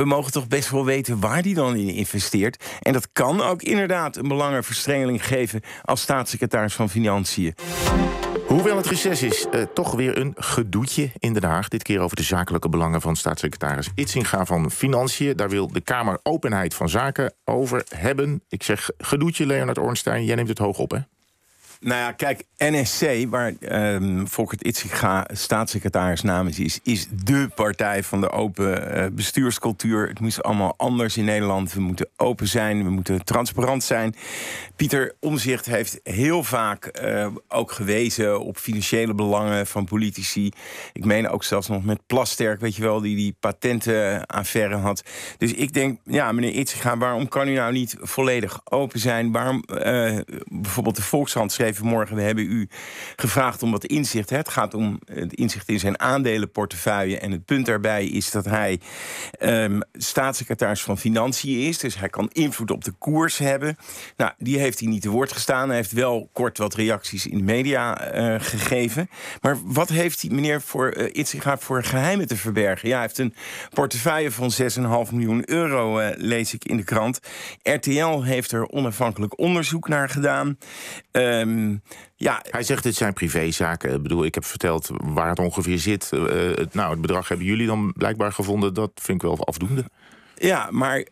we mogen toch best wel weten waar die dan in investeert. En dat kan ook inderdaad een belangenverstrengeling geven als staatssecretaris van Financiën. Hoewel het reces is, eh, toch weer een gedoetje in Den Haag. Dit keer over de zakelijke belangen van staatssecretaris Itzinga van Financiën. Daar wil de Kamer openheid van zaken over hebben. Ik zeg gedoetje, Leonard Ornstein. Jij neemt het hoog op, hè? Nou ja, kijk, NSC, waar um, ehm, Volkert Itziga staatssecretaris namens is, is dé partij van de open eh, bestuurscultuur. Het moest allemaal anders in Nederland. We moeten open zijn, we moeten transparant zijn. Pieter Omzicht heeft heel vaak eh, ook gewezen op financiële belangen van politici. Ik meen ook zelfs nog met Plasterk, weet je wel, die die patentenaffaire had. Dus ik denk, ja, meneer Itziga, waarom kan u nou niet volledig open zijn? Waarom eh, bijvoorbeeld de Volkshand even morgen. We hebben u gevraagd om wat inzicht. Hè. Het gaat om het inzicht in zijn aandelenportefeuille. En het punt daarbij is dat hij um, staatssecretaris van Financiën is. Dus hij kan invloed op de koers hebben. Nou, die heeft hij niet te woord gestaan. Hij heeft wel kort wat reacties in de media eh, gegeven. Maar wat heeft die meneer voor, uh, eh, Itziga voor geheimen te verbergen? Ja, hij heeft een portefeuille van 6,5 miljoen euro, eh, lees ik in de krant. RTL heeft er onafhankelijk onderzoek naar gedaan. Um, Ehm, ja. Hij zegt, dit zijn privézaken. Ik bedoel, ik heb verteld waar het ongeveer zit. Eh, nou, het bedrag hebben jullie dan blijkbaar gevonden. Dat vind ik wel afdoende. Ja, maar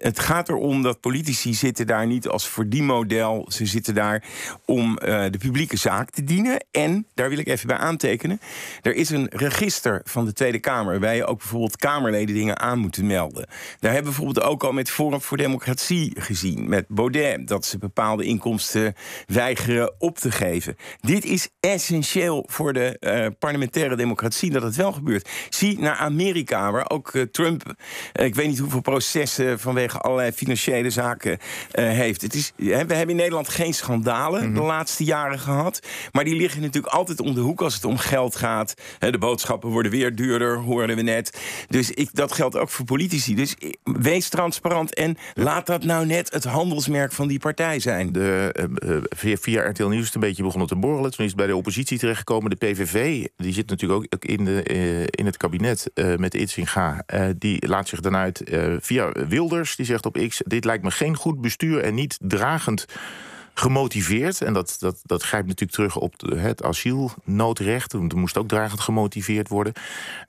het gaat erom dat politici zitten daar niet als verdienmodel. Ze zitten daar om eh, de publieke zaak te dienen. En, daar wil ik even bij aantekenen... er is een register van de Tweede Kamer... waar je ook bijvoorbeeld Kamerleden dingen aan moet melden. Daar hebben we bijvoorbeeld ook al met Forum voor Democratie gezien. Met Baudet, dat ze bepaalde inkomsten weigeren op te geven. Dit is essentieel voor de eh, parlementaire democratie dat het wel gebeurt. Zie naar Amerika, waar ook eh, Trump... ik weet niet hoeveel processen vanwege alle allerlei financiële zaken eh, heeft. Het is, we hebben in Nederland geen schandalen mhm. de laatste jaren gehad. Maar die liggen natuurlijk altijd om de hoek als het om geld gaat. de boodschappen worden weer duurder, hoorden we net. Dus ik, dat geldt ook voor politici. Dus wees transparant en laat dat nou net het handelsmerk van die partij zijn. De, eh, eh, via, RTL Nieuws is het een beetje begonnen te borrelen. Toen is bij de oppositie terechtgekomen. De PVV, die zit natuurlijk ook in, de, in het kabinet uh, met Itzinga. die laat zich dan uit via Wilders die zegt op X: Dit lijkt me geen goed bestuur en niet dragend gemotiveerd. En dat, dat, dat grijpt natuurlijk terug op het asielnoodrecht. Er moest ook dragend gemotiveerd worden.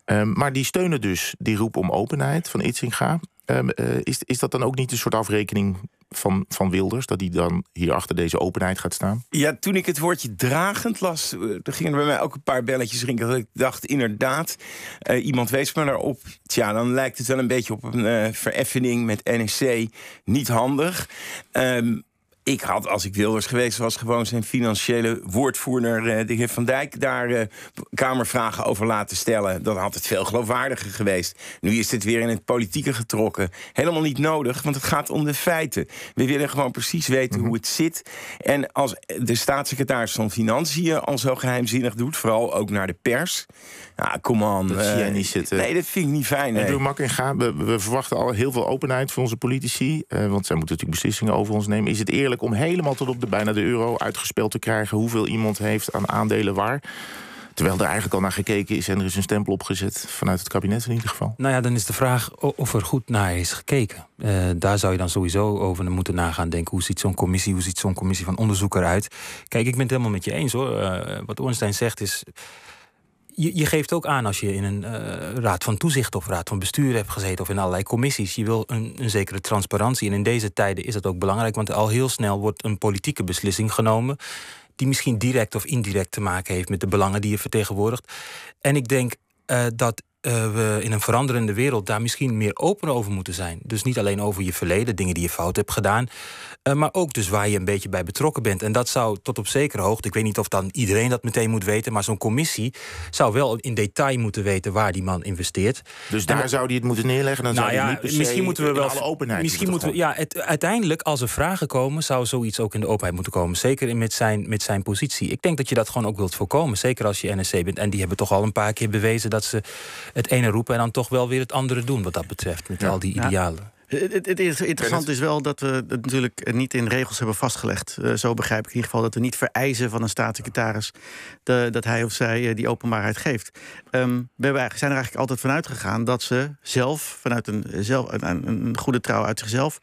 Ehm, maar die steunen dus die roep om openheid van Itzinga. Ehm, eh, is, is dat dan ook niet een soort afrekening van, van Wilders? Dat hij dan hier achter deze openheid gaat staan? Ja, toen ik het woordje dragend las, eh, er gingen bij mij ook een paar belletjes rinkelen. Dat ik dacht, inderdaad, eh, iemand wees me daarop. Tja, dan lijkt het wel een beetje op een eh, vereffening met NEC. Niet handig. Ehm, ik had, als ik Wilders geweest was, gewoon zijn financiële woordvoerder, eh, de heer Van Dijk, daar eh, Kamervragen over laten stellen. Dan had het veel geloofwaardiger geweest. Nu is dit weer in het politieke getrokken. Helemaal niet nodig, want het gaat om de feiten. We willen gewoon precies weten mhm. hoe het zit. En als de staatssecretaris van Financiën al zo geheimzinnig doet, vooral ook naar de pers. Ja, nou, kom on. Dat eh, zie jij niet zitten. Nee, dat vind ik niet fijn. Ik makkelijk gaan. We, we verwachten al heel veel openheid van onze politici, want zij moeten natuurlijk beslissingen over ons nemen. Is het eerlijk? om helemaal tot op de bijna de euro uitgespeeld te krijgen hoeveel iemand heeft aan aandelen waar. Terwijl er eigenlijk al naar gekeken is en er is een stempel opgezet vanuit het kabinet in ieder geval. Nou ja, dan is de vraag of er goed naar is gekeken. Eh, daar zou je dan sowieso over moeten nagaan denken. Hoe ziet zo'n commissie, hoe ziet zo'n commissie van onderzoek eruit? Kijk, ik ben het helemaal met je eens hoor. Eh, wat Ornstein zegt is je, geeft ook aan als je in een eh, raad van toezicht of raad van bestuur hebt gezeten of in allerlei commissies. Je wil een, een, zekere transparantie. En in deze tijden is dat ook belangrijk, want al heel snel wordt een politieke beslissing genomen. Die misschien direct of indirect te maken heeft met de belangen die je vertegenwoordigt. En ik denk eh, dat eh, we in een veranderende wereld daar misschien meer open over moeten zijn. Dus niet alleen over je verleden, dingen die je fout hebt gedaan, eh, maar ook dus waar je een beetje bij betrokken bent. En dat zou tot op zekere hoogte, ik weet niet of dan iedereen dat meteen moet weten, maar zo'n commissie zou wel in detail moeten weten waar die man investeert. Dus daar zou die het moeten neerleggen? Dan nou zou ja, niet misschien moeten we wel. openheid. Misschien moeten we, ja, het, uiteindelijk, als er vragen komen, zou zoiets ook in de openheid moeten komen. Zeker met zijn, met zijn positie. Ik denk dat je dat gewoon ook wilt voorkomen. Zeker als je NSC bent. En die hebben toch al een paar keer bewezen dat ze het ene roepen en dan toch wel weer het andere doen wat dat betreft. Met al die idealen. Het, het, interessant is wel dat we het natuurlijk niet in regels hebben vastgelegd. Eh, zo begrijp ik in ieder geval dat we niet vereisen van een staatssecretaris de, dat hij of zij eh, die openbaarheid geeft. Ehm, we zijn er eigenlijk altijd vanuit gegaan dat ze zelf, vanuit een, eh, zelf, een, een goede trouw uit zichzelf,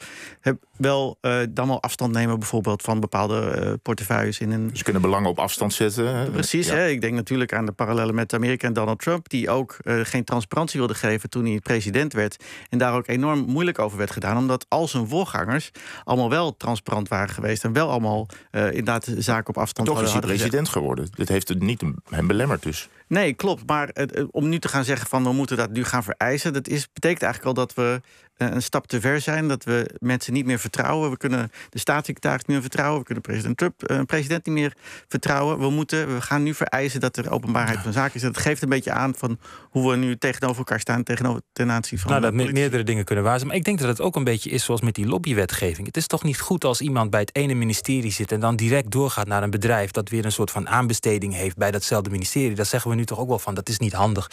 wel dan wel afstand nemen bijvoorbeeld van bepaalde portefeuilles in een. Ze kunnen belangen op afstand zetten. Precies, hè? ik denk natuurlijk aan de parallellen met Amerika en Donald Trump, die ook geen transparantie wilde geven toen hij president werd en daar ook enorm moeilijk over werd gedaan. Omdat al zijn voorgangers allemaal wel transparant waren geweest. En wel allemaal uh, inderdaad zaken op afstand Toch hadden Toch is hij president geworden. Dit heeft het niet hem belemmerd dus. Nee, klopt. Maar eh, eh, om nu te gaan zeggen van we moeten dat nu gaan vereisen. Dat is, betekent eigenlijk al dat we eh, een stap te ver zijn. Dat we mensen niet meer vertrouwen. We kunnen de staatssecretaris niet meer vertrouwen. We kunnen president Trump, eh, president niet meer vertrouwen. We, moeten, we gaan nu vereisen dat er openbaarheid van zaken is. Dat geeft een beetje aan van hoe we nu tegenover elkaar staan. Tegenover ten aanzien van. Nou, eh, dat me meerdere dingen kunnen waar Maar ik denk dat het ook een beetje is zoals met die lobbywetgeving. Het is toch niet goed als iemand bij het ene ministerie zit. en dan direct doorgaat naar een bedrijf. dat weer een soort van aanbesteding heeft bij datzelfde ministerie. Dat zeggen we nu toch ook wel van. Dat is niet handig.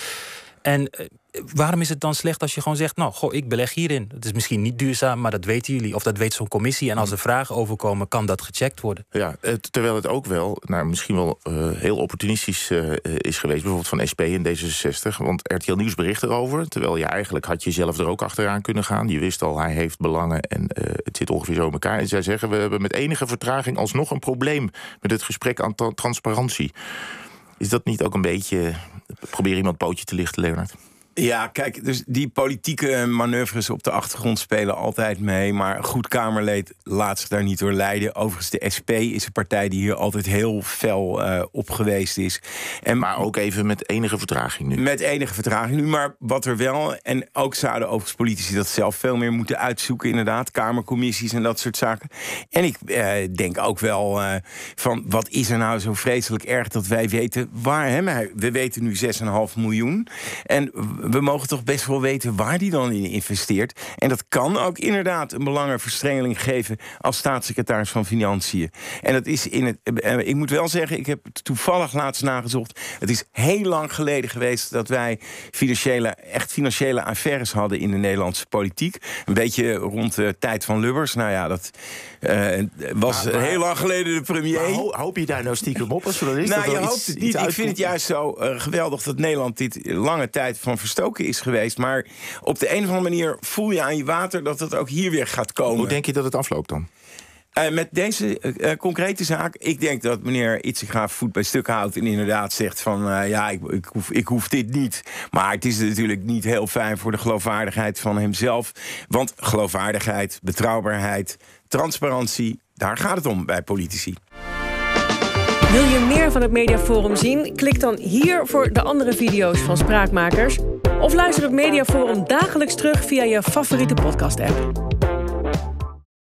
En eh, waarom is het dan slecht als je gewoon zegt: Nou, goh, ik beleg hierin? Het is misschien niet duurzaam, maar dat weten jullie. Of dat weet zo'n commissie. En als er vragen overkomen, kan dat gecheckt worden. Ja, terwijl het ook wel, nou, misschien wel eh, heel opportunistisch eh, is geweest. Bijvoorbeeld van SP in D66. Want RTL Nieuws bericht erover. Terwijl je eigenlijk had je zelf er ook achteraan kunnen gaan. Je wist al, hij heeft belangen en het zit ongeveer zo in elkaar. En zij zeggen: We hebben met enige vertraging alsnog een probleem met het gesprek aan transparantie. Is dat niet ook een beetje Probeer iemand pootje te lichten, Leonard. Ja, kijk, dus die politieke manoeuvres op de achtergrond spelen altijd mee. Maar goed Kamerleed laat zich daar niet door leiden. Overigens, de SP is een partij die hier altijd heel fel uh, op geweest is. En, maar ook even met enige vertraging nu. Met enige vertraging nu. Maar wat er wel, en ook zouden overigens politici dat zelf veel meer moeten uitzoeken, inderdaad. Kamercommissies en dat soort zaken. En ik eh, denk ook wel eh, van wat is er nou zo vreselijk erg dat wij weten waar. Hè? We weten nu 6,5 miljoen. En we mogen toch best wel weten waar die dan in investeert. En dat kan ook inderdaad een belangenverstrengeling geven als staatssecretaris van Financiën. En dat is in het. Eh, ik moet wel zeggen, ik heb toevallig laatst nagezocht. Het is heel lang geleden geweest dat wij financiële, echt financiële affaires hadden in de Nederlandse politiek. Een beetje rond de tijd van Lubbers. Nou ja, dat eh, was heel lang geleden de premier. hoop je daar nou stiekem op als journalist? Nou, dat je hoopt het niet. Ik vind het juist zo eh, geweldig dat Nederland dit lange tijd van is geweest. Maar op de een of andere manier voel je aan je water dat het ook hier weer gaat komen. Hoe denk je dat het afloopt dan? Eh, met deze eh, eh, concrete zaak, ik denk dat meneer Itzegra voet bij stuk houdt en inderdaad zegt van ja, ik, ik, hoef, ik hoef dit niet. Maar het is natuurlijk niet heel fijn voor de geloofwaardigheid van hemzelf. Want geloofwaardigheid, betrouwbaarheid, transparantie, daar gaat het om bij politici. Wil je meer van het Mediaforum zien? Klik dan hier voor de andere video's van Spraakmakers. Of luister het Mediaforum dagelijks terug via je favoriete podcast-app.